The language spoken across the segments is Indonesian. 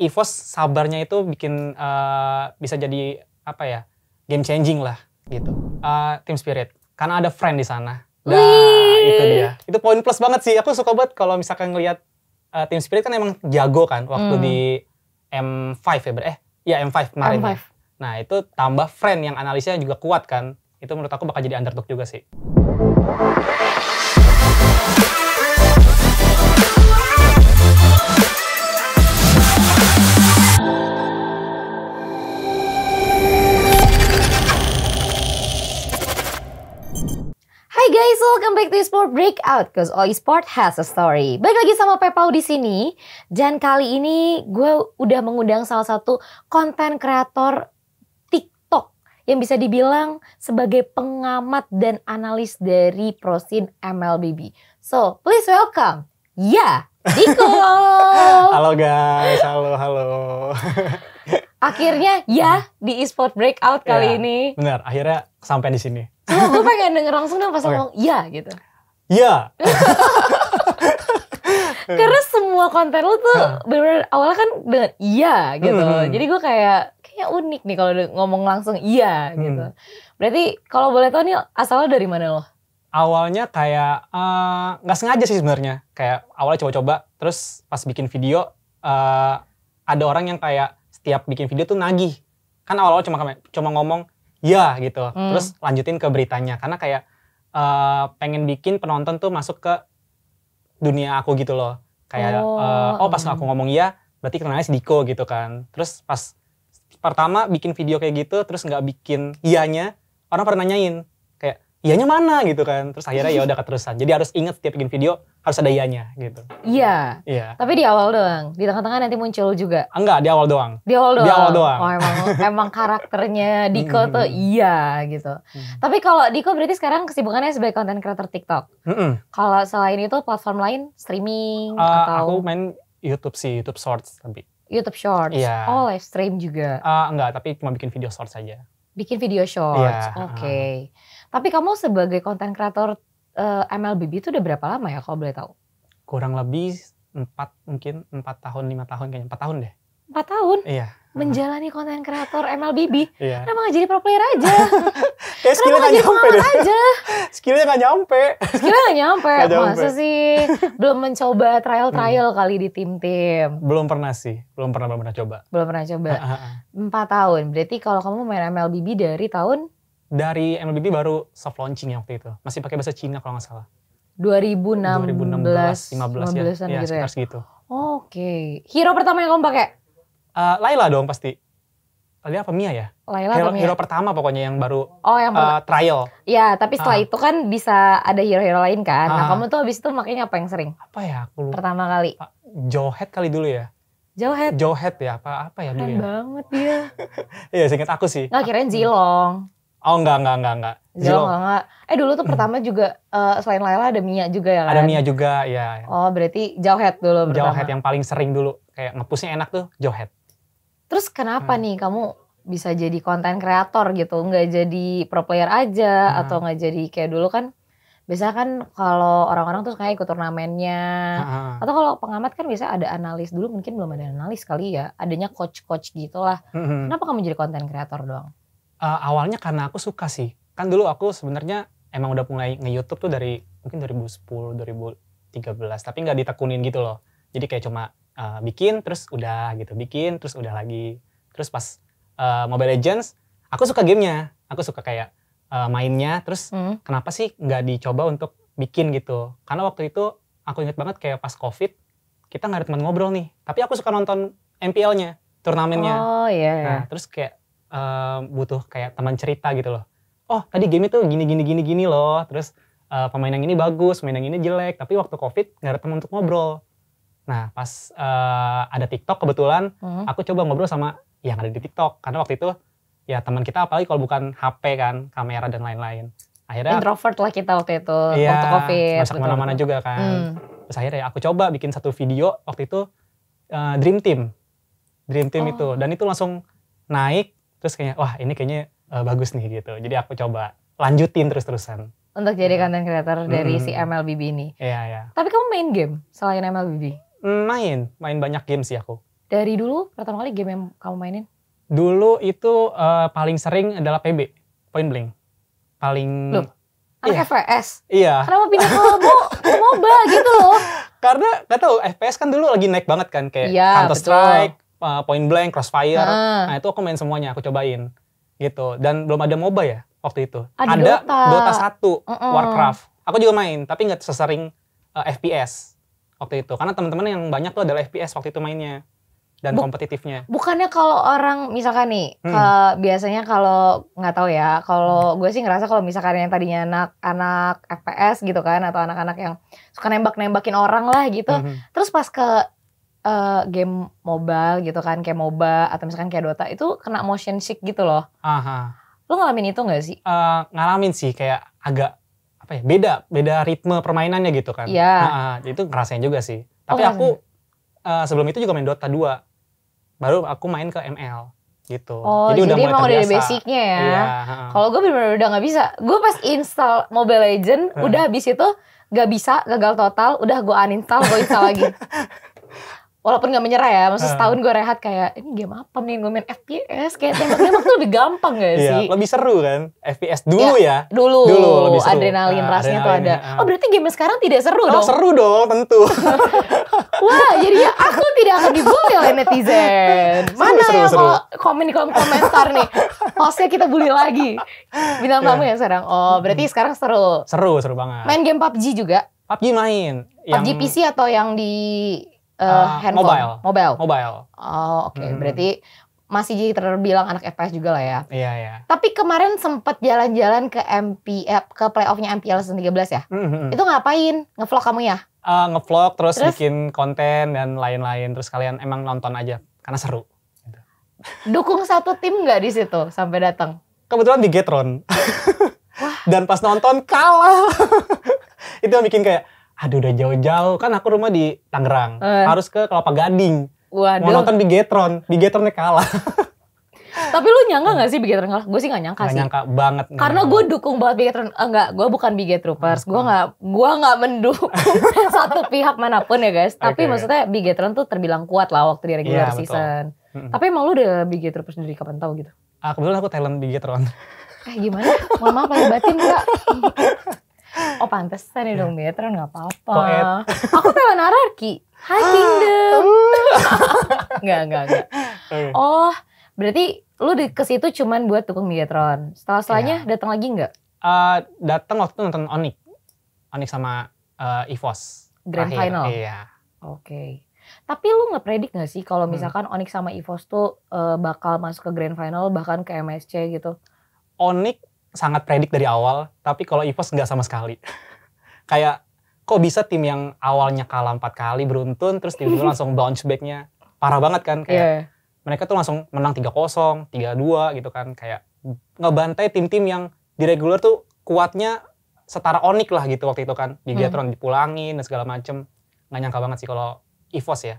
Evos sabarnya itu bikin uh, bisa jadi apa ya game changing lah gitu. Uh, Team Spirit karena ada friend di sana. Nah itu dia. Itu poin plus banget sih. Aku suka banget kalau misalkan ngelihat uh, Team Spirit kan emang jago kan waktu hmm. di M5 ya ber eh iya, ya M5 kemarin. M5. Nah itu tambah friend yang analisnya juga kuat kan. Itu menurut aku bakal jadi underdog juga sih. Hai guys, welcome back to Esport Breakout, cause all Esport has a story. Baik lagi sama Pepau di sini. Dan kali ini gue udah mengundang salah satu konten kreator TikTok yang bisa dibilang sebagai pengamat dan analis dari prosin MLBB. So, please welcome, ya Diko. halo guys, halo halo. akhirnya ya di Esport breakout kali ya, ini. Benar, akhirnya sampai di sini. Lu oh, gue pengen denger langsung dong pas okay. ngomong iya gitu. Iya. Karena semua konten lu tuh bener-bener awalnya kan dengan iya gitu. Hmm. Jadi gue kayak kayak unik nih kalau ngomong langsung iya hmm. gitu. Berarti kalau boleh tahu nih asalnya dari mana lo? Awalnya kayak eh, nggak uh, sengaja sih sebenarnya. Kayak awalnya coba-coba, terus pas bikin video uh, ada orang yang kayak setiap bikin video tuh nagih. Kan awal-awal cuma cuma ngomong ya gitu hmm. terus lanjutin ke beritanya karena kayak uh, pengen bikin penonton tuh masuk ke dunia aku gitu loh kayak oh, uh, oh pas hmm. aku ngomong iya berarti kenalnya si Diko gitu kan terus pas pertama bikin video kayak gitu terus nggak bikin ianya orang pernah nanyain kayak ianya mana gitu kan terus akhirnya ya udah keterusan jadi harus inget setiap bikin video harus ada ianya gitu. Iya. Iya. Tapi di awal doang. Di tengah-tengah nanti muncul juga. Enggak, di awal doang. Di awal doang. Di awal doang. Oh, emang emang karakternya Diko tuh iya gitu. Tapi kalau Diko berarti sekarang kesibukannya sebagai konten creator TikTok. Hmm. Kalau selain itu platform lain streaming uh, atau aku main YouTube sih, YouTube Shorts tapi. YouTube Shorts. Iya. Oh, live stream juga. Uh, enggak, tapi cuma bikin video shorts saja. Bikin video shorts. Iya. Oke. Okay. Uh. Tapi kamu sebagai konten creator uh, eh, MLBB itu udah berapa lama ya kalau boleh tahu? Kurang lebih 4 mungkin 4 tahun 5 tahun kayaknya 4 tahun deh. 4 tahun? Iya. Menjalani konten kreator MLBB? Iya. Emang gak jadi pro player aja? Kayak skillnya gak nyampe deh. aja? skillnya gak nyampe. skillnya gak nyampe. gak nyampe. Masa sih belum mencoba trial-trial hmm. kali di tim-tim? Belum pernah sih. Belum pernah, belum pernah coba. Belum pernah coba. 4 tahun. Berarti kalau kamu main MLBB dari tahun? dari MLBB baru soft launching ya waktu itu. Masih pakai bahasa Cina kalau nggak salah. 2016, 2016 15, 15 ya, ya, gitu ya. segitu. Oh, Oke. Okay. Hero pertama yang kamu pakai? Uh, Laila dong pasti. Laila apa Mia ya? Laila hero, Mia? Hero pertama pokoknya yang baru oh, yang uh, trial. Ya, tapi setelah uh. itu kan bisa ada hero-hero lain kan. Uh. Nah, ah. kamu tuh habis itu makanya apa yang sering? Apa ya? Aku lupa. Pertama kali. Ah, Johet kali dulu ya. Johet. Johet ya apa apa ya Keren dulu ya. banget dia. Iya, seingat aku sih. Enggak kirain Zilong. Oh enggak enggak enggak enggak. Zilong enggak enggak. Eh dulu tuh hmm. pertama juga uh, selain Laila ada Mia juga ya kan? Ada Mia juga ya. Oh berarti Jauhead dulu pertama. Jauhead yang paling sering dulu kayak ngepusnya enak tuh Jauhead. Terus kenapa hmm. nih kamu bisa jadi konten kreator gitu nggak jadi pro player aja hmm. atau nggak jadi kayak dulu kan biasanya kan kalau orang-orang tuh kayak ikut turnamennya uh-huh. atau kalau pengamat kan bisa ada analis dulu mungkin belum ada analis kali ya adanya coach-coach gitulah Uh-huh. kenapa kamu jadi konten kreator doang uh, awalnya karena aku suka sih. Kan dulu aku sebenarnya emang udah mulai nge-YouTube tuh dari mungkin 2010, 2013, tapi nggak ditekunin gitu loh. Jadi kayak cuma uh, bikin terus udah gitu, bikin terus udah lagi. Terus pas uh, Mobile Legends, aku suka gamenya, aku suka kayak uh, mainnya. Terus hmm. kenapa sih nggak dicoba untuk bikin gitu? Karena waktu itu aku inget banget kayak pas COVID, kita nggak ada teman ngobrol nih. Tapi aku suka nonton MPL-nya, turnamennya. Oh iya. Yeah. Nah terus kayak butuh kayak teman cerita gitu loh. Oh tadi game itu gini gini gini gini loh. Terus uh, pemain yang ini bagus, pemain yang ini jelek. Tapi waktu covid nggak ada teman untuk ngobrol. Nah pas uh, ada TikTok kebetulan hmm. aku coba ngobrol sama yang ada di TikTok karena waktu itu ya teman kita apalagi kalau bukan HP kan, kamera dan lain-lain. Akhirnya introvert lah kita waktu itu iya, waktu covid. Masak mana-mana juga kan. Hmm. Terus akhirnya aku coba bikin satu video waktu itu uh, Dream Team. Dream Team oh. itu dan itu langsung naik terus kayaknya wah ini kayaknya uh, bagus nih gitu jadi aku coba lanjutin terus-terusan untuk jadi content creator hmm. dari si MLBB ini iya iya tapi kamu main game selain MLBB mm, main main banyak game sih aku dari dulu pertama kali game yang kamu mainin dulu itu uh, paling sering adalah PB Point Blank paling Loh, anak iya. FPS iya kenapa pindah ke MOBA gitu loh karena gak tau FPS kan dulu lagi naik banget kan kayak iya, Counter Strike, uh, Point Blank, Crossfire. Uh. Nah itu aku main semuanya, aku cobain gitu. Dan belum ada MOBA ya waktu itu. Ada, ada Dota. Dota 1, uh -uh. Warcraft. Aku juga main, tapi nggak sesering uh, eh, FPS waktu itu. Karena teman-teman yang banyak tuh adalah FPS waktu itu mainnya dan Buk kompetitifnya. Bukannya kalau orang misalkan nih, hmm. ke, biasanya kalau nggak tahu ya, kalau gue sih ngerasa kalau misalkan yang tadinya anak-anak FPS gitu kan, atau anak-anak yang suka nembak-nembakin orang lah gitu, hmm. terus pas ke uh, game mobile gitu kan kayak MOBA atau misalkan kayak Dota itu kena motion sick gitu loh. Aha. Lu ngalamin itu nggak sih? Uh, ngalamin sih kayak agak apa ya beda beda ritme permainannya gitu kan. Iya. Yeah. Nah, itu ngerasain juga sih. Oh, Tapi oh, aku uh, sebelum itu juga main Dota 2. Baru aku main ke ML gitu. Oh, jadi, jadi udah emang udah basicnya ya. Iya, Kalau gue bener-bener udah nggak bisa. Gue pas install Mobile Legend, udah habis itu gak bisa, gagal total, udah gue uninstall, gue install lagi. walaupun nggak menyerah ya, maksudnya ah. setahun gue rehat kayak ini game apa nih gue main FPS kayak tembak-tembak tuh lebih gampang gak iya, sih? Iya, lebih seru kan FPS dulu ya. ya. Dulu, dulu lebih seru. adrenalin ah, rasnya tuh ada. Ah. Oh berarti game sekarang tidak seru oh, dong? Seru dong tentu. Wah jadi ya, aku tidak akan dibully oleh netizen. Mana seru, yang seru. komen di kolom komentar nih? Hostnya kita bully lagi. Bintang kamu ya sekarang. Oh berarti hmm. sekarang seru. Seru seru banget. Main game PUBG juga? PUBG main. Yang... PUBG PC atau yang di uh, handphone, mobile. mobile. Mobile. Oh, oke. Okay. Hmm. Berarti masih terbilang anak FPS juga lah ya. Iya, iya. Tapi kemarin sempat jalan-jalan ke MP eh, ke playoffnya MPL 13 ya. hmm Itu ngapain? Ngevlog kamu ya? Uh, ngevlog terus, terus bikin konten dan lain-lain. Terus kalian emang nonton aja karena seru. Dukung satu tim nggak di situ sampai datang? Kebetulan di Getron. Wah. dan pas nonton kalah. Itu yang bikin kayak aduh udah jauh-jauh kan aku rumah di Tangerang uh. harus ke Kelapa Gading Waduh. mau nonton di Getron di kalah Tapi lu nyangka gak sih Bigetron kalah? Gue sih gak nyangka gak sih. nyangka banget. Karena gue dukung banget Bigetron. Enggak, eh, gue bukan Bigetroopers. Gue gak, gua gak mendukung satu pihak manapun ya guys. Tapi okay. maksudnya Bigetron tuh terbilang kuat lah waktu di regular yeah, iya, season. Betul. Tapi emang lu udah Bigetroopers dari kapan tau gitu? Ah, kebetulan aku talent Bigetron. Eh gimana? Mama paling batin gak? Oh pantesan ya dong Mia, ya. nggak gak apa-apa. Aku pelan anarki. Hai ah, Kingdom. Enggak, oh. enggak, enggak. Oh, berarti lu di ke situ cuman buat dukung Mediatron. Setelah selanya yeah. datang lagi nggak? Uh, datang waktu nonton Onyx. Onyx sama uh, Evos. Grand terakhir. final. Iya. Oke. Okay. Tapi lu nggak predik nggak sih kalau misalkan hmm. Onik sama Evos tuh uh, bakal masuk ke grand final bahkan ke MSC gitu? Onyx sangat predik dari awal, tapi kalau EVOS nggak sama sekali. kayak kok bisa tim yang awalnya kalah empat kali beruntun, terus tim itu langsung bounce backnya parah banget kan kayak yeah. mereka tuh langsung menang 3-0, 3-2 gitu kan kayak ngebantai tim-tim yang di regular tuh kuatnya setara onik lah gitu waktu itu kan di Giatron hmm. dipulangin dan segala macem nggak nyangka banget sih kalau Evos ya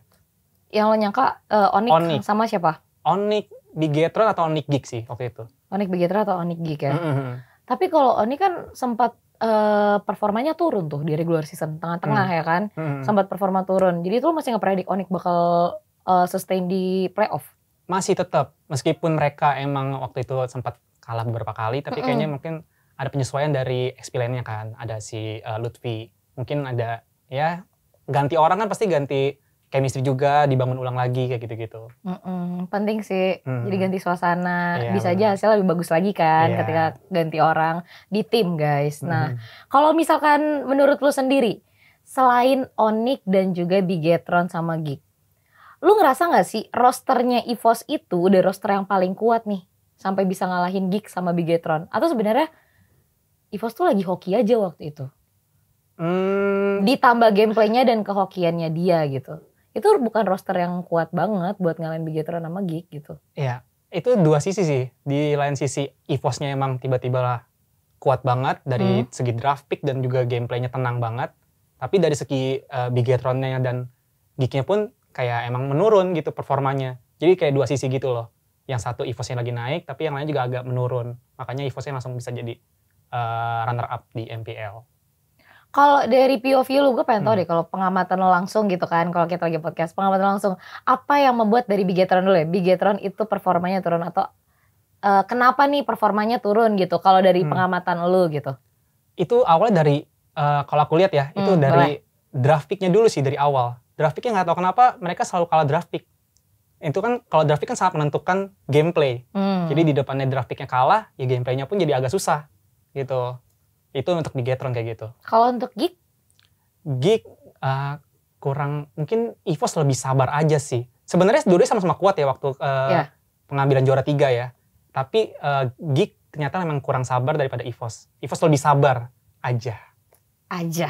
yang lo nyangka uh, onik, sama siapa Onik di atau Onik Gig sih waktu itu Onik Begitra atau Onik Gig ya. Uh -huh. Tapi kalau Onik kan sempat uh, performanya turun tuh di regular season tengah-tengah uh hmm. -huh. ya kan. Uh hmm, -huh. Hmm. Sempat performa turun. Jadi itu masih ngepredik Onik bakal uh, sustain di playoff? Masih tetap. Meskipun mereka emang waktu itu sempat kalah beberapa kali tapi uh -huh. kayaknya mungkin ada penyesuaian dari xp kan. Ada si uh, Lutfi. Mungkin ada ya ganti orang kan pasti ganti chemistry juga dibangun ulang lagi kayak gitu-gitu. Mm-mm, penting sih. Mm. Jadi ganti suasana, yeah, bisa bener. aja hasilnya lebih bagus lagi kan yeah. ketika ganti orang di tim, guys. Nah, mm. kalau misalkan menurut lu sendiri selain Onik dan juga Bigetron sama Gig. Lu ngerasa nggak sih rosternya EVOS itu udah roster yang paling kuat nih sampai bisa ngalahin Gig sama Bigetron atau sebenarnya EVOS tuh lagi hoki aja waktu itu? Hmm. Ditambah gameplaynya dan kehokiannya dia gitu itu bukan roster yang kuat banget buat ngalamin Bigetron sama Geek gitu. Iya, itu dua sisi sih. Di lain sisi EVOS-nya emang tiba-tiba lah kuat banget dari hmm. segi draft pick dan juga gameplaynya tenang banget. Tapi dari segi uh, eh, Bigetronnya dan Geeknya pun kayak emang menurun gitu performanya. Jadi kayak dua sisi gitu loh. Yang satu EVOS-nya lagi naik, tapi yang lain juga agak menurun. Makanya EVOS-nya langsung bisa jadi uh, eh, runner up di MPL. Kalau dari POV lu, gue pengen tau hmm. deh kalau pengamatan lo langsung gitu kan, kalau kita lagi podcast, pengamatan langsung, apa yang membuat dari Bigetron dulu ya? Bigetron itu performanya turun atau uh, kenapa nih performanya turun gitu? Kalau dari hmm. pengamatan lu gitu? Itu awalnya dari uh, kalau aku lihat ya, hmm, itu dari boleh. draft picknya dulu sih dari awal. Draft picknya nggak tau kenapa mereka selalu kalah draft pick. Itu kan kalau draft pick kan sangat menentukan gameplay. Hmm. Jadi di depannya draft picknya kalah, ya gameplaynya pun jadi agak susah gitu itu untuk di Getron kayak gitu kalau untuk gig gig uh, kurang mungkin Evos lebih sabar aja sih sebenarnya dulu sama-sama kuat ya waktu uh, eh, yeah. pengambilan juara tiga ya tapi uh, gig ternyata memang kurang sabar daripada Evos Evos lebih sabar aja aja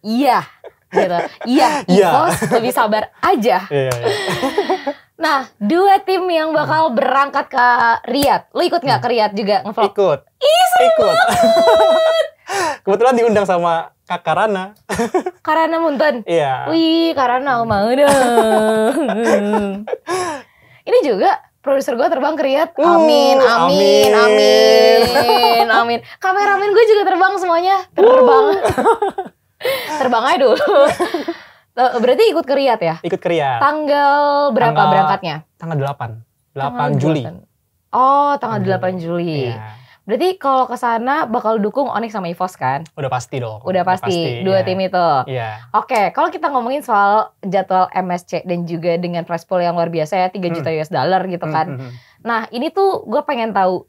iya gitu iya, iya. Evos lebih sabar aja iya. iya. Nah, dua tim yang bakal berangkat ke Riyadh. Lu ikut nggak ke Riyadh juga ngevlog? Ikut. Ih, ikut. Kebetulan diundang sama Kak Karana. Karana Munten? Iya. Wih, Karana mau dong. Ini juga produser gue terbang ke Riyadh. Amin, amin, amin, amin, amin. Kameramen gue juga terbang semuanya. Terbang. terbang aja dulu. Eh, berarti ikut ke Riyadh ya? Ikut ke Riyadh. Tanggal berapa tanggal, berangkatnya? Tanggal 8. 8 tanggal Juli. 8. Oh, tanggal delapan 8 Juli. Yeah. Berarti kalau ke sana bakal dukung Onyx sama Evos kan? Udah pasti dong. Udah pasti, Udah pasti dua yeah. tim itu. Iya. Oke, okay, kalau kita ngomongin soal jadwal MSC dan juga dengan price pool yang luar biasa ya 3 hmm. juta hmm. US dollar gitu hmm, kan. Hmm, hmm. Nah, ini tuh gue pengen tahu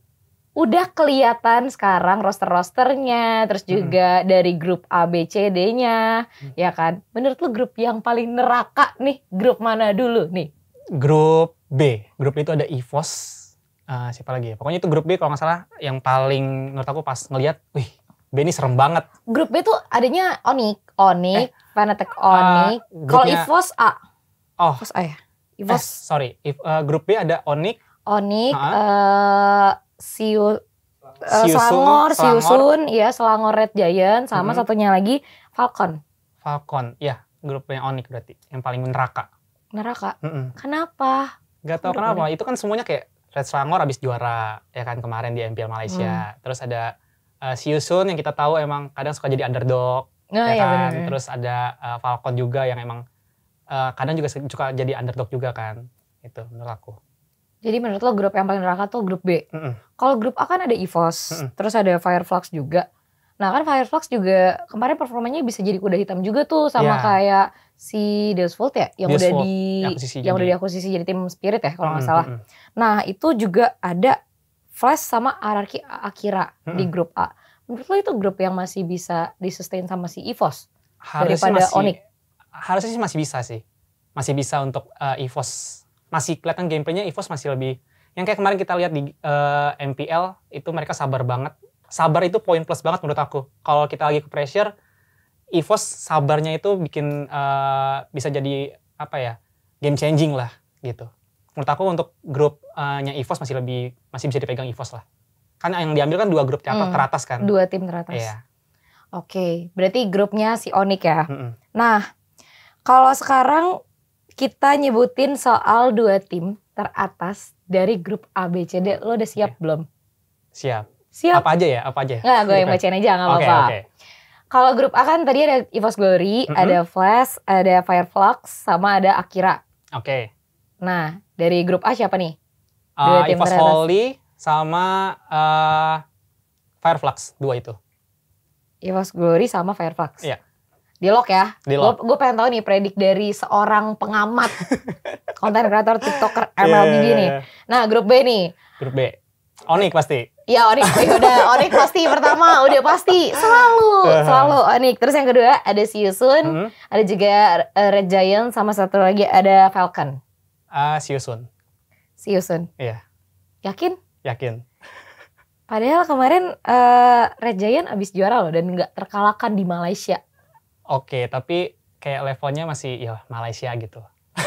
udah kelihatan sekarang roster-rosternya terus juga hmm. dari grup A B C D-nya hmm. ya kan menurut lu grup yang paling neraka nih grup mana dulu nih grup B grup itu ada Evos uh, siapa lagi ya pokoknya itu grup B kalau nggak salah yang paling menurut aku pas ngelihat wih B ini serem banget grup B tuh adanya Onik Onik eh, Panatek Onik uh, kalau Evos A oh Evos A ya eh, Evos eh, sorry If, uh, grup B ada Onik Onik uh -huh. uh, Siu Uh, Selangor, Siusun, ya Selangor Red Giant, sama hmm. satunya lagi Falcon. Falcon, ya grupnya Onik berarti, yang paling neraka. Neraka. Mm -mm. Kenapa? Gak tau kenapa. Itu kan semuanya kayak Red Selangor abis juara ya kan kemarin di MPL Malaysia. Mm. Terus ada uh, Siusun yang kita tahu emang kadang suka jadi underdog, oh, ya iya, kan. Bener. Terus ada uh, Falcon juga yang emang uh, kadang juga suka jadi underdog juga kan. Itu menurut aku. Jadi menurut lo grup yang paling neraka tuh grup B. Mm -mm. Kalau grup A kan ada EVOS, mm -mm. terus ada Fireflux juga. Nah kan Fireflux juga kemarin performanya bisa jadi kuda hitam juga tuh sama yeah. kayak si Deusvolt ya yang Deus udah di yang, yang udah diakuisisi jadi tim Spirit ya kalau nggak mm -mm. salah. Nah itu juga ada Flash sama Araki Akira mm -mm. di grup A. Menurut lo itu grup yang masih bisa disustain sama si EVOS harusnya daripada masih, Onyx? Harusnya sih masih bisa sih, masih bisa untuk uh, EVOS masih kelihatan gameplaynya EVOS masih lebih yang kayak kemarin kita lihat di uh, eh, MPL itu mereka sabar banget sabar itu poin plus banget menurut aku kalau kita lagi ke pressure EVOS sabarnya itu bikin uh, bisa jadi apa ya game changing lah gitu menurut aku untuk grupnya uh EVOS masih lebih masih bisa dipegang EVOS lah kan yang diambil kan dua grup hmm, teratas kan dua tim teratas iya. oke okay. berarti grupnya si Onik ya mm -hmm. nah kalau sekarang kita nyebutin soal dua tim teratas dari grup A, B, C, D. Lo udah siap okay. belum? Siap. Siap. Apa aja ya? Apa aja? Nggak, gue yang bacain aja, nggak apa-apa. Okay, okay. Kalau grup A kan tadi ada Evos Glory, mm -hmm. ada Flash, ada Fireflux, sama ada Akira. Oke. Okay. Nah, dari grup A siapa nih? Ah, dua uh, tim Evos Holy sama uh, Fireflux, dua itu. Evos Glory sama Fireflux? Iya. Yeah di lock ya. Di lock. Gue pengen tahu nih predik dari seorang pengamat konten kreator TikToker iya, iya, mlbb yeah. nih. Iya. Nah, grup B nih. Grup B. Onik pasti. Iya, Onik. Oh, udah Onik pasti pertama, udah pasti. Selalu, selalu Onik. Terus yang kedua ada si Yusun, -hmm. ada juga Red Giant sama satu lagi ada Falcon. Ah, uh, si Yusun. Si Yusun. Iya. Yakin? Yakin. Padahal kemarin uh, Red Giant abis juara loh dan nggak terkalahkan di Malaysia oke okay, tapi kayak levelnya masih ya Malaysia gitu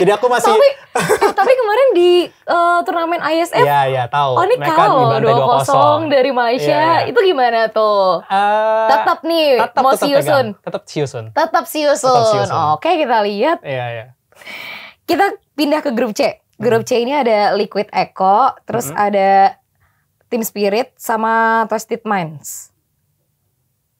jadi aku masih tapi, eh, tapi kemarin di uh, turnamen ISF ya ya tahu oh ini kau dua kosong dari Malaysia yeah, yeah. itu gimana tuh uh, tetap nih tetap, mau siusun tetap siusun tetap siusun oke kita lihat ya ya kita pindah ke grup C grup C ini ada Liquid Echo terus mm -hmm. ada Team Spirit sama Twisted Minds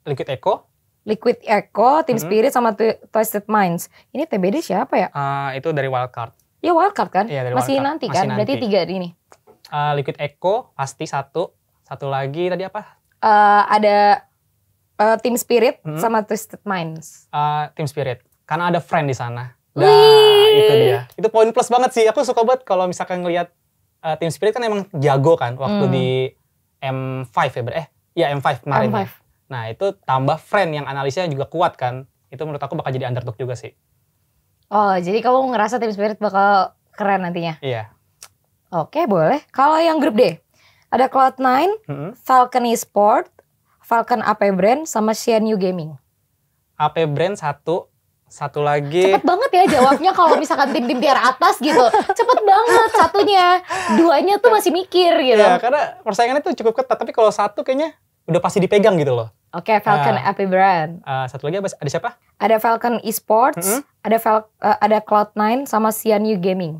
Liquid Echo Liquid Echo, Team -hmm. Spirit sama Twisted Minds. Ini TBD siapa ya? Uh, itu dari Wildcard. Ya Wildcard kan? Iya, dari Masih wildcard. nanti kan? Masih nanti. Berarti tiga ini. Uh, Liquid Echo pasti satu. Satu lagi tadi apa? Uh, ada uh, Team Spirit -hmm. sama Twisted Minds. Uh, Team Spirit. Karena ada friend di sana. Nah, Wih. itu dia. Itu poin plus banget sih. Aku suka banget kalau misalkan ngelihat uh, Team Spirit kan emang jago kan waktu mm. di M5 ya, ber eh iya, ya M5 kemarin. M5. Ya Nah, itu tambah friend yang analisnya juga kuat kan. Itu menurut aku bakal jadi underdog juga sih. Oh, jadi kamu ngerasa tim spirit bakal keren nantinya? Iya. Oke, boleh. Kalau yang grup D, ada Cloud9, hmm. Falcon Esport, Falcon AP Brand, sama Xian Yu Gaming. AP Brand satu, satu lagi. Cepet banget ya jawabnya kalau misalkan tim-tim tiar atas gitu. Cepet banget satunya. Duanya tuh masih mikir gitu. Ya, karena persaingannya tuh cukup ketat. Tapi kalau satu kayaknya udah pasti dipegang gitu loh. Oke, okay, Falcon uh, ah. Api Brand. Uh, satu lagi apa? Ada siapa? Ada Falcon Esports, mm -hmm. ada Falcon uh, eh, ada Cloud9 sama Sianu Gaming.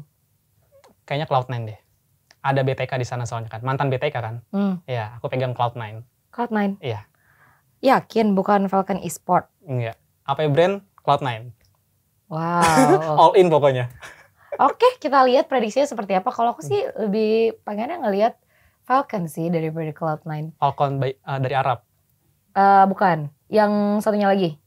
Kayaknya Cloud9 deh. Ada BTK di sana soalnya kan. Mantan BTK kan? Mm. Iya, aku pegang Cloud9. Cloud9. Iya. Yakin bukan Falcon Esports? Enggak. Apa ya, Brand? Cloud9. Wow. All in pokoknya. Oke, okay, kita lihat prediksinya seperti apa. Kalau aku sih hmm. lebih pengennya ngelihat Falcon sih daripada Cloud9. Falcon by, uh, dari Arab. Uh, bukan, yang satunya lagi.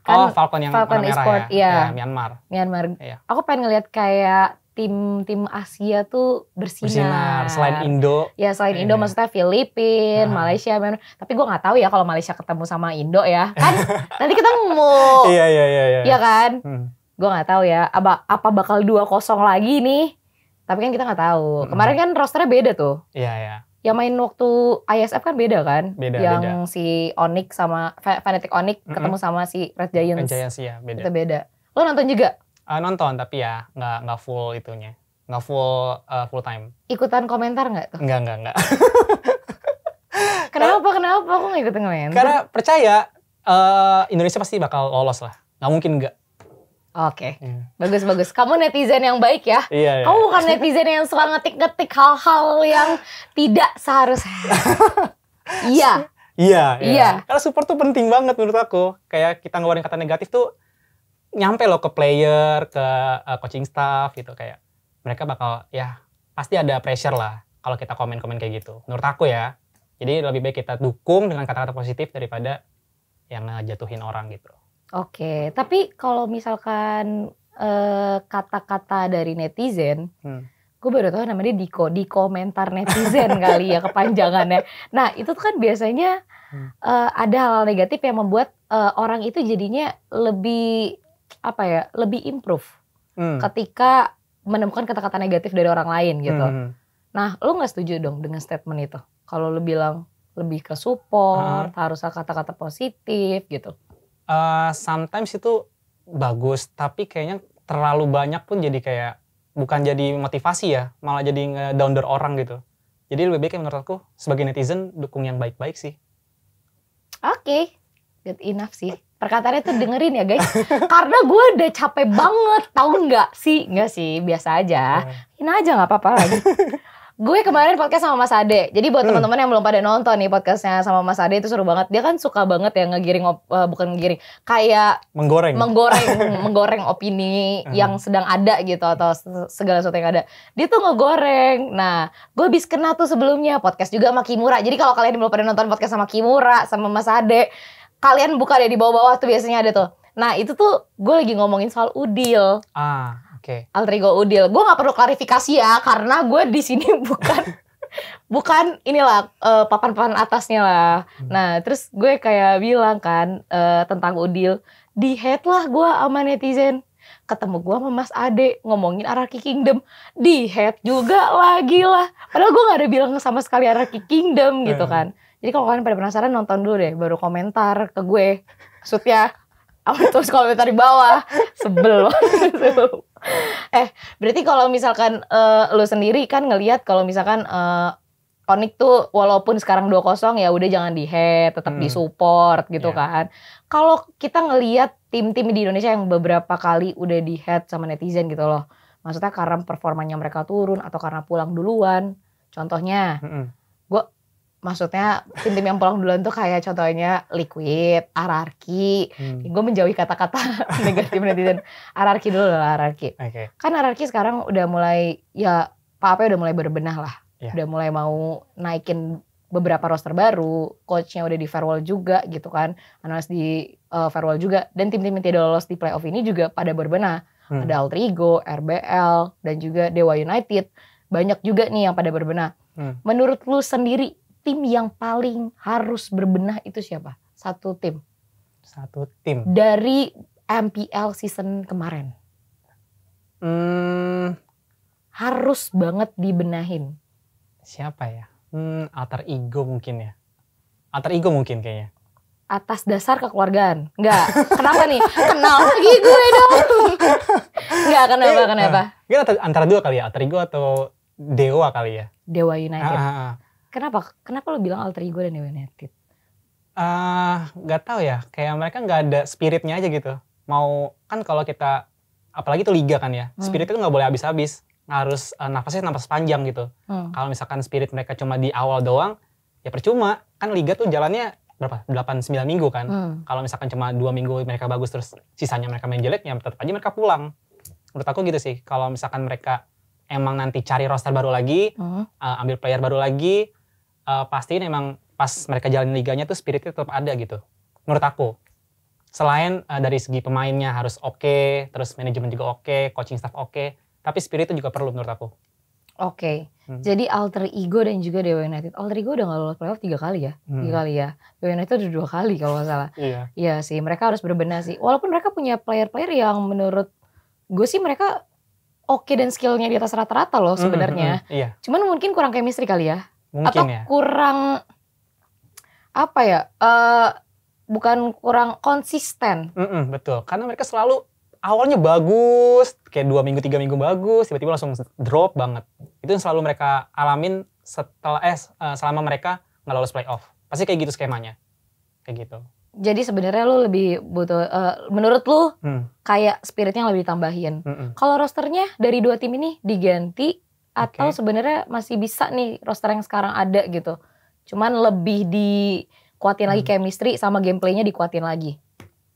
Kan oh, Falcon yang Falcon Esport, ya. ya. ya. Myanmar. Myanmar. Ya. Aku pengen ngelihat kayak tim-tim Asia tuh bersinar. bersinar. Selain Indo. Ya selain Indo, Indo iya. maksudnya Filipina, Malaysia. Myanmar. Tapi gue nggak tahu ya kalau Malaysia ketemu sama Indo ya. Kan nanti ketemu. Iya iya iya. Iya ya kan. Hmm. Gue nggak tahu ya. Apa, apa bakal dua kosong lagi nih? Tapi kan kita nggak tahu. Hmm. Kemarin kan rosternya beda tuh. Iya iya yang main waktu ISF kan beda kan? Beda, yang beda. si Onyx sama Fanatic Onyx mm-hmm. ketemu sama si Red Giants. Red Giants ya, beda. Itu beda. Lo nonton juga? Uh, nonton tapi ya nggak nggak full itunya. Nggak full uh, full time. Ikutan komentar nggak tuh? Nggak, nggak, nggak. kenapa, kenapa? Aku nggak ikutin komentar. Karena percaya uh, Indonesia pasti bakal lolos lah. Nggak mungkin nggak. Oke, okay. Iya. yeah. bagus bagus. Kamu netizen yang baik ya. Iya. Yeah, yeah. Kamu bukan netizen yang suka ngetik-ngetik hal-hal yang tidak seharusnya. Iya. iya. Iya. Iya. Karena support tuh penting banget menurut aku. Kayak kita ngeluarin kata negatif tuh nyampe loh ke player, ke uh, coaching staff gitu kayak mereka bakal ya pasti ada pressure lah kalau kita komen-komen kayak gitu. Menurut aku ya. Jadi lebih baik kita dukung dengan kata-kata positif daripada yang ngejatuhin orang gitu. Oke, tapi kalau misalkan kata eh, kata-kata dari netizen, hmm. gue baru tahu namanya Diko, di komentar netizen kali ya kepanjangannya. Nah itu tuh kan biasanya hmm. uh, ada hal-hal negatif yang membuat uh, orang itu jadinya lebih apa ya, lebih improve hmm. ketika menemukan kata-kata negatif dari orang lain gitu. Hmm. hmm, hmm. Nah, lu nggak setuju dong dengan statement itu? Kalau lu bilang lebih ke support, hmm. Ah. harus kata-kata positif gitu. Eh, sometimes itu bagus tapi kayaknya terlalu banyak pun jadi kayak bukan jadi motivasi ya malah jadi downer orang gitu jadi lebih baik menurut aku sebagai netizen dukung yang baik-baik sih oke okay. good enough sih perkataannya tuh dengerin ya guys karena gue udah capek banget tau nggak sih nggak sih biasa aja iya. ini aja nggak apa-apa lagi Gue kemarin podcast sama Mas Ade. Jadi buat hmm. teman-teman yang belum pada nonton nih podcastnya sama Mas Ade itu seru banget. Dia kan suka banget ya ngegiring uh, bukan ngegiring, kayak menggoreng menggoreng hmm, menggoreng opini hmm. yang sedang ada gitu atau segala sesuatu yang ada. Dia tuh ngegoreng. Nah, gue bis kena tuh sebelumnya podcast juga sama Kimura. Jadi kalau kalian belum pada nonton podcast sama Kimura sama Mas Ade, kalian buka deh di bawah-bawah tuh biasanya ada tuh. Nah, itu tuh gue lagi ngomongin soal udil. Ah. Oke. Okay. Alter ego Udil. Gue nggak perlu klarifikasi ya karena gue di sini bukan bukan inilah papan eh, papan-papan atasnya lah. Hmm. Nah, terus gue kayak bilang kan uh, tentang Udil, di head lah gue sama netizen. Ketemu gue sama Mas Ade ngomongin Araki Kingdom, di head juga lagi lah. Padahal gue gak ada bilang sama sekali Araki Kingdom gitu eh. kan. Jadi kalau kalian pada penasaran nonton dulu deh, baru komentar ke gue. Maksudnya, apa terus komentar di bawah. Sebel. Sebel eh berarti kalau misalkan uh, lu sendiri kan ngelihat kalau misalkan uh, Onik tuh walaupun sekarang 2-0 ya udah jangan di head, tetap hmm. support gitu yeah. kan. Kalau kita ngelihat tim-tim di Indonesia yang beberapa kali udah di head sama netizen gitu loh. Maksudnya karena performanya mereka turun atau karena pulang duluan. Contohnya, mm -hmm. gua maksudnya tim-tim yang pulang duluan tuh kayak contohnya liquid, ararki, Hmm. Gue menjauhi kata-kata negatif netizen. ararki dulu lah ararki, Okay. Kan ararki sekarang udah mulai ya Pak Ape udah mulai berbenah lah. Yeah. Udah mulai mau naikin beberapa roster baru, coachnya udah di farewell juga gitu kan, analis di uh, farewell juga, dan tim-tim yang tidak lolos di playoff ini juga pada berbenah. Hmm. Ada Altrigo, RBL, dan juga Dewa United. Banyak juga nih yang pada berbenah. Hmm. Menurut lu sendiri tim yang paling harus berbenah itu siapa? Satu tim. Satu tim. Dari MPL season kemarin. Hmm. Harus banget dibenahin. Siapa ya? Hmm, alter ego mungkin ya. Alter ego mungkin kayaknya atas dasar kekeluargaan. Enggak. Kenapa nih? Kenal lagi gue dong. Enggak, kenapa, kenapa? Mungkin eh, eh, eh. antara dua kali ya, alter ego atau Dewa kali ya. Dewa United. Ah, ah, ah. Kenapa? Kenapa lo bilang alter ego dan United? Ah, uh, nggak tahu ya. Kayak mereka nggak ada spiritnya aja gitu. Mau kan kalau kita apalagi itu liga kan ya. Hmm. Spirit itu kan nggak boleh habis-habis. Harus uh, eh, nafasnya nafas panjang gitu. Hmm. Kalau misalkan spirit mereka cuma di awal doang, ya percuma. Kan liga tuh jalannya berapa? 8 9 minggu kan. Hmm. Kalau misalkan cuma dua minggu mereka bagus terus sisanya mereka main jelek, ya tetap aja mereka pulang. Menurut aku gitu sih. Kalau misalkan mereka emang nanti cari roster baru lagi, uh uh, ambil player baru lagi, uh, pastiin emang pas mereka jalan liganya tuh spiritnya tetap ada gitu. Menurut aku. Selain uh, dari segi pemainnya harus oke, okay, terus manajemen juga oke, okay, coaching staff oke, okay, tapi spirit itu juga perlu menurut aku. Oke. Okay. Hmm. Jadi alter ego dan juga Dewa United. Alter ego udah nggak lolos playoff tiga kali ya, hmm. tiga kali ya. Dewa United udah dua kali kalau nggak salah. iya. Iya sih, mereka harus berbenah sih. Walaupun mereka punya player-player yang menurut gue sih mereka oke okay dan skillnya di atas rata-rata loh sebenarnya. hmm, -hmm, hmm. iya. Cuman mungkin kurang chemistry kali ya. Mungkin atau ya. kurang apa ya? Uh, bukan kurang konsisten. Mm -mm, betul, karena mereka selalu awalnya bagus, kayak dua minggu tiga minggu bagus, tiba-tiba langsung drop banget. Itu yang selalu mereka alamin setelah eh, eh selama mereka nggak lolos playoff. Pasti kayak gitu skemanya, kayak gitu. Jadi sebenarnya lu lebih butuh, uh, menurut lu hmm. kayak spiritnya lebih ditambahin. Hmm -mm. Kalau rosternya dari dua tim ini diganti atau okay. sebenarnya masih bisa nih roster yang sekarang ada gitu. Cuman lebih dikuatin hmm. lagi chemistry sama gameplaynya dikuatin lagi.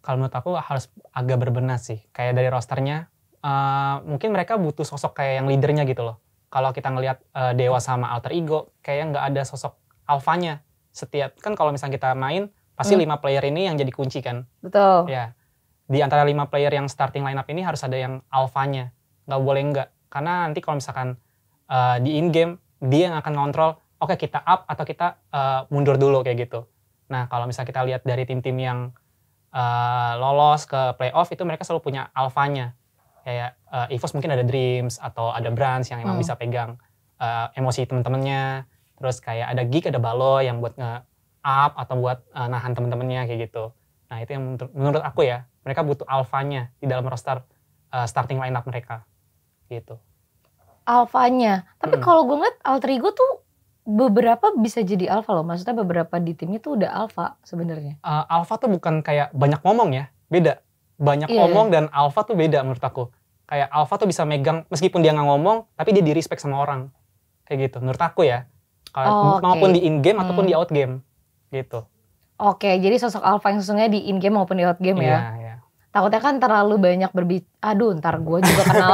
Kalau menurut aku harus agak berbenah sih. Kayak dari rosternya, uh, mungkin mereka butuh sosok kayak yang leadernya gitu loh. Kalau kita ngelihat uh, Dewa sama Alter Ego, kayak nggak ada sosok alfanya. Setiap kan kalau misalnya kita main, pasti hmm. player ini yang jadi kunci kan. Betul. Ya. Di antara lima player yang starting lineup ini harus ada yang alfanya. Nggak boleh nggak. Karena nanti kalau misalkan Eh, di in game dia yang akan kontrol oke okay, kita up atau kita uh, mundur dulu kayak gitu. Nah kalau misalnya kita lihat dari tim-tim yang uh, lolos ke playoff itu mereka selalu punya alfanya kayak uh, Evos mungkin ada Dreams atau ada Brands yang emang hmm. bisa pegang uh, emosi temen-temennya. Terus kayak ada Geek ada Balo yang buat nge up atau buat uh, nahan temen-temennya kayak gitu. Nah itu yang menurut aku ya mereka butuh alfanya di dalam roster uh, starting lineup mereka gitu alfanya. Tapi hmm. kalau gue ngeliat alter ego tuh beberapa bisa jadi alfa loh. Maksudnya beberapa di timnya tuh udah alfa sebenarnya. Uh, eh, alfa tuh bukan kayak banyak ngomong ya, beda. Banyak yeah. ngomong dan alfa tuh beda menurut aku. Kayak alfa tuh bisa megang meskipun dia nggak ngomong, tapi dia di respect sama orang. Kayak gitu menurut aku ya. Kalo, oh, okay. maupun di in game hmm. ataupun di hmm. out game gitu. Oke, okay, jadi sosok alfa yang sesungguhnya di in game maupun di out game yeah, ya. Iya, takutnya kan terlalu banyak berbicara aduh ntar gue juga kena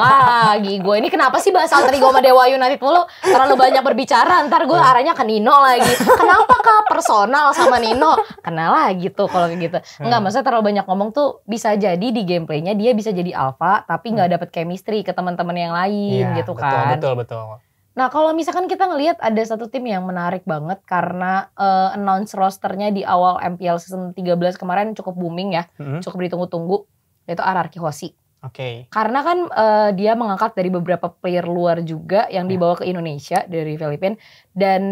lagi gue ini kenapa sih bahasa alter ego sama Dewa nanti mulu terlalu banyak berbicara ntar gue arahnya ke Nino lagi kenapa kak personal sama Nino kena lagi tuh kalau gitu enggak hmm. maksudnya terlalu banyak ngomong tuh bisa jadi di gameplaynya dia bisa jadi alpha tapi nggak hmm. dapet chemistry ke teman-teman yang lain ya, gitu kan betul betul Nah, kalau misalkan kita ngelihat ada satu tim yang menarik banget karena uh, announce rosternya di awal MPL season 13 kemarin cukup booming ya, mm-hmm. cukup ditunggu-tunggu, yaitu Ararki Hoshi. Oke. Okay. Karena kan uh, dia mengangkat dari beberapa player luar juga yang ya. dibawa ke Indonesia dari Filipina dan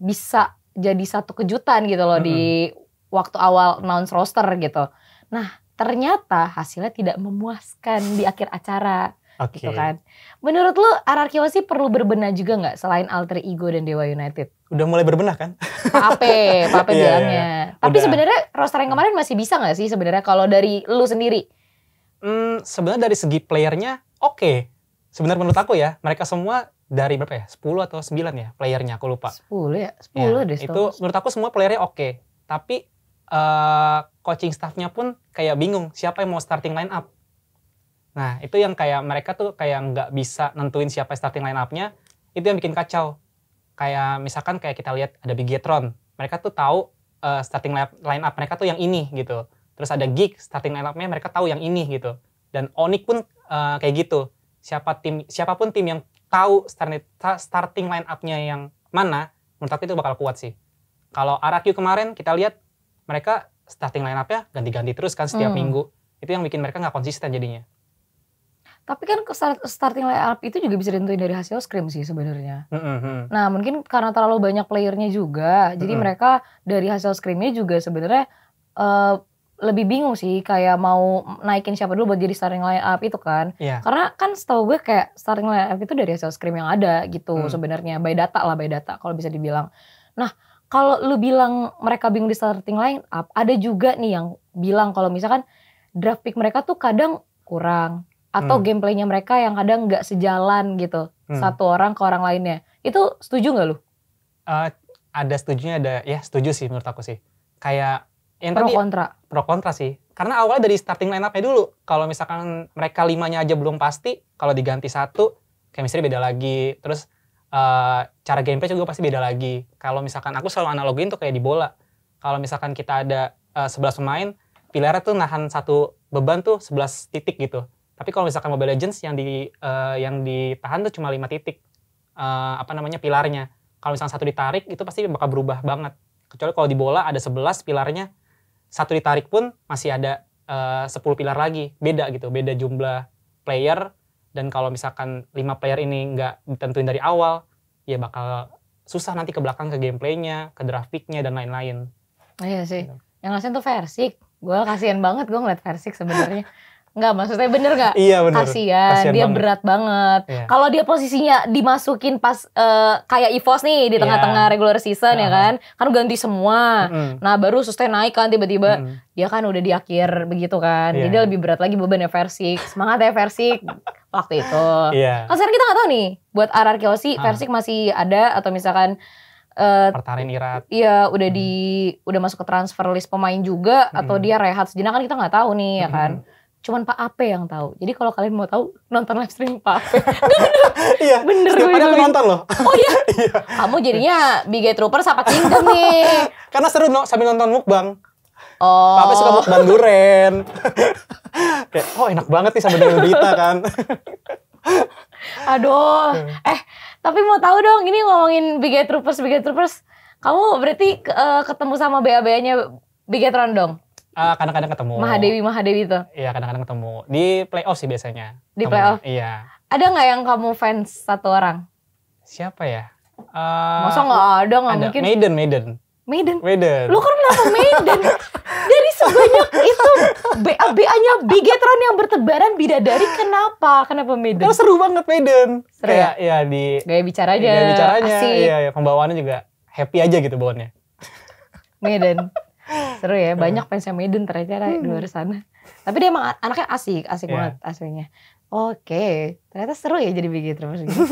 bisa jadi satu kejutan gitu loh mm-hmm. di waktu awal announce roster gitu. Nah, ternyata hasilnya tidak memuaskan di akhir acara okay. gitu kan. Menurut lu Ararkiwasi perlu berbenah juga nggak selain alter ego dan Dewa United? Udah mulai berbenah kan? Pape, Pape yeah, bilangnya. Yeah. Tapi sebenarnya roster yang kemarin masih bisa nggak sih sebenarnya kalau dari lu sendiri? Hmm, sebenarnya dari segi playernya oke. Okay. Sebenarnya menurut aku ya, mereka semua dari berapa ya? 10 atau 9 ya playernya aku lupa. 10 ya, 10 ya, deh. Itu menurut aku semua playernya oke. Okay. Tapi uh, coaching staffnya pun kayak bingung siapa yang mau starting line up Nah itu yang kayak mereka tuh kayak nggak bisa nentuin siapa starting line up-nya. Itu yang bikin kacau. Kayak misalkan kayak kita lihat ada Bigetron. Mereka tuh tahu uh, starting line up mereka tuh yang ini gitu. Terus ada Geek starting line up-nya mereka tahu yang ini gitu. Dan Onyx pun uh, kayak gitu. Siapa tim siapapun tim yang tahu starting line up-nya yang mana, menurut aku itu bakal kuat sih. Kalau RAQ kemarin kita lihat mereka starting line up-nya ganti-ganti terus kan setiap hmm. minggu. Itu yang bikin mereka nggak konsisten jadinya. Tapi kan start, starting lineup itu juga bisa ditentuin dari hasil scrim sih sebenarnya. Mm -hmm. Nah mungkin karena terlalu banyak playernya juga, mm -hmm. jadi mereka dari hasil scrimnya juga sebenarnya uh, lebih bingung sih kayak mau naikin siapa dulu buat jadi starting lineup itu kan. Yeah. Karena kan setahu gue kayak starting lineup itu dari hasil scrim yang ada gitu mm. sebenarnya by data lah by data kalau bisa dibilang. Nah kalau lu bilang mereka bingung di starting lineup, ada juga nih yang bilang kalau misalkan draft pick mereka tuh kadang kurang atau hmm. gameplaynya mereka yang kadang nggak sejalan gitu hmm. satu orang ke orang lainnya itu setuju nggak lu? Uh, ada setujunya ada ya setuju sih menurut aku sih kayak ya yang pro tadi, kontra pro kontra sih karena awalnya dari starting line up-nya dulu kalau misalkan mereka limanya aja belum pasti kalau diganti satu chemistry beda lagi terus uh, cara gameplay juga pasti beda lagi kalau misalkan aku selalu analogin tuh kayak di bola kalau misalkan kita ada uh, eh, 11 pemain pilarnya tuh nahan satu beban tuh 11 titik gitu tapi kalau misalkan Mobile Legends yang di uh, yang ditahan tuh cuma lima titik uh, apa namanya pilarnya. Kalau misalkan satu ditarik itu pasti bakal berubah banget. Kecuali kalau di bola ada 11 pilarnya, satu ditarik pun masih ada eh, uh, 10 pilar lagi, beda gitu, beda jumlah player dan kalau misalkan lima player ini nggak ditentuin dari awal, ya bakal susah nanti ke belakang ke gameplaynya, ke grafiknya dan lain-lain. Oh iya sih. Gitu. Yang ngasih tuh Versik. Gue kasihan banget gue ngeliat Versik sebenarnya. Enggak, maksudnya bener gak? Iya bener. Kasian, Kasian dia banget. berat banget. Iya. Kalau dia posisinya dimasukin pas uh, kayak EVOS nih di iya. tengah-tengah iya. regular season -huh. ya iya. kan, kan ganti semua. Mm. Nah baru sustain naik kan tiba-tiba, mm. dia kan udah di akhir begitu kan. Yeah. Jadi iya. lebih berat lagi bebannya Versik. Semangat ya Versik waktu itu. Yeah. Kan sekarang kita gak tahu nih, buat RR Kiyoshi uh. Ah. Versik masih ada atau misalkan Uh, eh, Pertarin Irat. Iya, udah hmm. di udah masuk ke transfer list pemain juga atau dia rehat sejenak kan kita nggak tahu nih ya kan. Hmm cuman Pak Ape yang tahu. Jadi kalau kalian mau tahu nonton live stream Pak Ape. Iya. bener gue aku nonton loh. Oh iya. iya. Kamu jadinya big trooper apa kingdom nih. Karena seru no, sambil nonton mukbang. Oh. ape suka mukbang duren. Kayak, oh enak banget nih sambil dengerin berita kan. Aduh. Hmm. Eh, tapi mau tahu dong ini ngomongin big troopers big troopers. Kamu berarti eh, ketemu sama BAB-nya Bigetron dong? kadang ah, kadang-kadang ketemu. Mahadewi Mahadewi tuh. Iya, kadang-kadang ketemu. Di playoff sih biasanya. Di ketemu. playoff. Iya. Ada nggak yang kamu fans satu orang? Siapa ya? Uh, Masa nggak ada nggak mungkin? Maiden, Maiden. Maiden. Maiden. Lu kan kenapa Maiden? Dari sebanyak itu BA-nya Bigetron yang bertebaran bidadari kenapa? Kenapa Maiden? Karena seru banget Maiden. Seru Kayak ya, ya di gaya bicaranya. Gaya bicaranya, asik. iya ya, pembawaannya juga happy aja gitu bawaannya. Maiden. Seru ya, banyak yang Maiden ternyata hmm. di luar hmm. sana. Tapi dia emang anaknya asik, asik yeah. banget aslinya. Oke, ternyata seru ya jadi Bigetron. Gitu.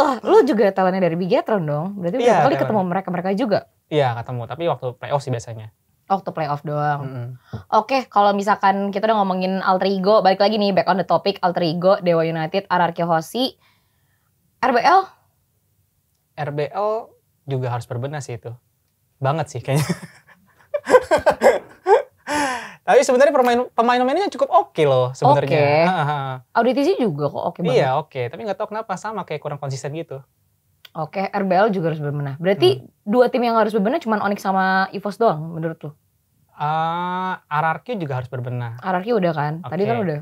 oh, lu juga talentnya dari Bigetron dong. Berarti yeah, kali ketemu mereka-mereka juga? Iya, yeah, ketemu. Tapi waktu playoff sih biasanya. Waktu playoff doang. Mm -hmm. Oke, okay, kalau misalkan kita udah ngomongin alter ego, balik lagi nih back on the topic alter ego Dewa United, Ararki Hoshi, RBL. RBL juga harus berbenah sih itu. Banget sih kayaknya. Tapi sebenarnya pemain pemain-pemainnya cukup oke okay loh sebenarnya. Oke. Okay. Auditisi juga kok oke okay iya, banget. Iya oke, okay. tapi nggak tahu kenapa sama kayak kurang konsisten gitu. Oke, okay. RBL juga harus berbenah. Berarti hmm. dua tim yang harus berbenah cuma Onyx sama Evos doang menurut lu? Uh, ah, RRQ juga harus berbenah. RRQ udah kan? Okay. Tadi kan udah.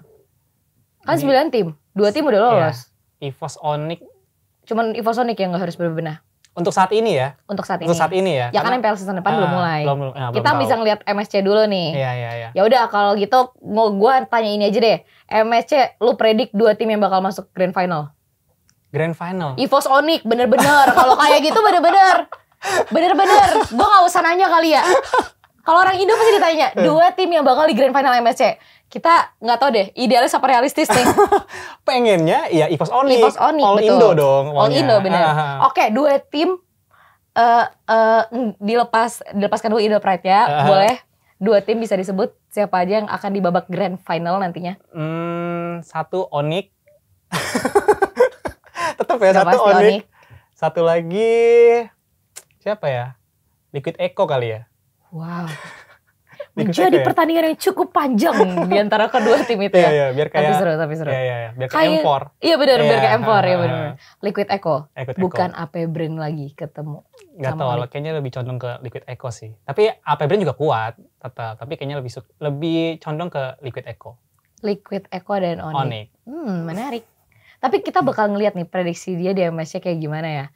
Kan sembilan tim, dua tim udah iya. lolos. Yeah. Evos Onyx. Cuman Evos Onyx yang nggak harus berbenah. Untuk saat ini ya. Untuk saat ini. Untuk saat ini ya. Ya karena, kan MPL season depan uh, belum ah, mulai. Belum, ya, belum ah, Kita tahu. bisa ngeliat MSC dulu nih. Iya iya iya. Ya udah kalau gitu mau gue tanya ini aja deh. MSC lu predik dua tim yang bakal masuk grand final. Grand final. Evos Onyx bener-bener. kalau kayak gitu bener-bener. Bener-bener. Gue gak usah nanya kali ya. Kalau orang Indo pasti ditanya, eh. dua tim yang bakal di Grand Final MSC. Kita nggak tahu deh, idealis apa realistis nih? Pengennya ya Ipos Oni. Ipos Oni, All betul. Indo dong. Wanya. All Indo benar. Ah, ah. Oke, dua tim uh, uh, dilepas dilepaskan dulu Indo Pride ya, uh ah, -huh. boleh. Dua tim bisa disebut siapa aja yang akan di babak grand final nantinya? Hmm, satu Onik. Tetap ya satu Onik. Satu lagi siapa ya? Liquid Echo kali ya? Wow. Menjadi pertandingan yang cukup panjang di antara kedua tim itu ya. Iya, iya, biar kayak tapi seru, tapi seru. Iya, iya, iya. biar kayak M4. Iya benar, biar iya, kayak M4 ya ah, benar. Ah. Liquid Echo. Liquid bukan Echo. AP Brain lagi ketemu. Gak tau, kayaknya lebih condong ke Liquid Echo sih. Tapi AP Brain juga kuat tetap, tapi kayaknya lebih lebih condong ke Liquid Echo. Liquid Echo dan Onyx. Hmm, menarik. Tapi kita bakal ngelihat nih prediksi dia di ms kayak gimana ya.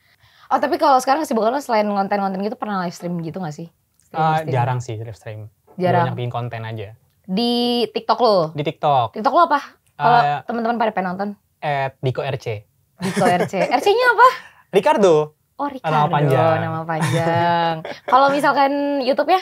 Oh tapi kalau sekarang sih bukan selain konten-konten gitu pernah live stream gitu gak sih? streaming, uh, eh, Jarang sih live stream. Jarang. Banyak bikin konten aja. Di TikTok lo? Di TikTok. TikTok lo apa? Kalau uh, teman-teman pada pengen nonton? At Diko RC. Diko RC. RC-nya apa? Ricardo. Oh Ricardo. Nama panjang. Nama panjang. Kalau misalkan YouTube ya?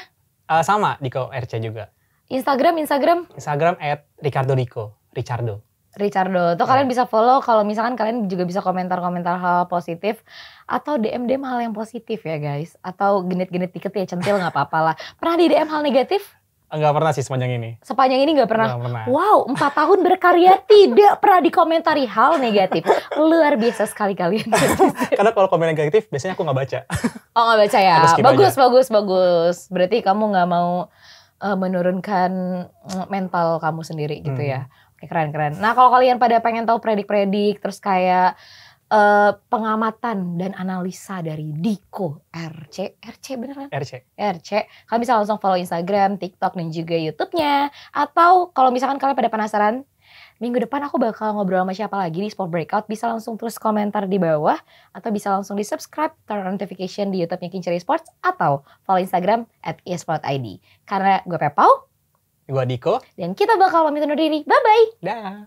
Uh, eh, sama Diko RC juga. Instagram, Instagram? Instagram at Ricardo Diko. Ricardo. Ricardo. tuh kalian iya. bisa follow kalau misalkan kalian juga bisa komentar-komentar hal positif atau DM DM hal yang positif ya guys. Atau genit-genit tiket ya centil nggak apa-apa lah. Pernah di DM hal negatif? Enggak pernah sih sepanjang ini. Sepanjang ini enggak pernah. pernah. Wow, 4 tahun berkarya tidak pernah dikomentari hal negatif. Luar biasa sekali kalian. Karena kalau komen negatif biasanya aku nggak baca. Oh, nggak baca ya. Bagus, aja. bagus, bagus. Berarti kamu nggak mau uh, menurunkan mm, mental kamu sendiri gitu hmm. ya keren keren. Nah kalau kalian pada pengen tahu predik-predik terus kayak uh, pengamatan dan analisa dari Diko RC. RC beneran? RC. RC. Kalian bisa langsung follow Instagram, TikTok, dan juga YouTube-nya. Atau kalau misalkan kalian pada penasaran, minggu depan aku bakal ngobrol sama siapa lagi di Sport Breakout, bisa langsung terus komentar di bawah, atau bisa langsung di subscribe, turn notification di YouTube-nya Kincir Sports, atau follow Instagram at esportid. Karena gue Pepau, Gue Diko. Dan kita bakal pamit undur diri. Bye-bye. Dah.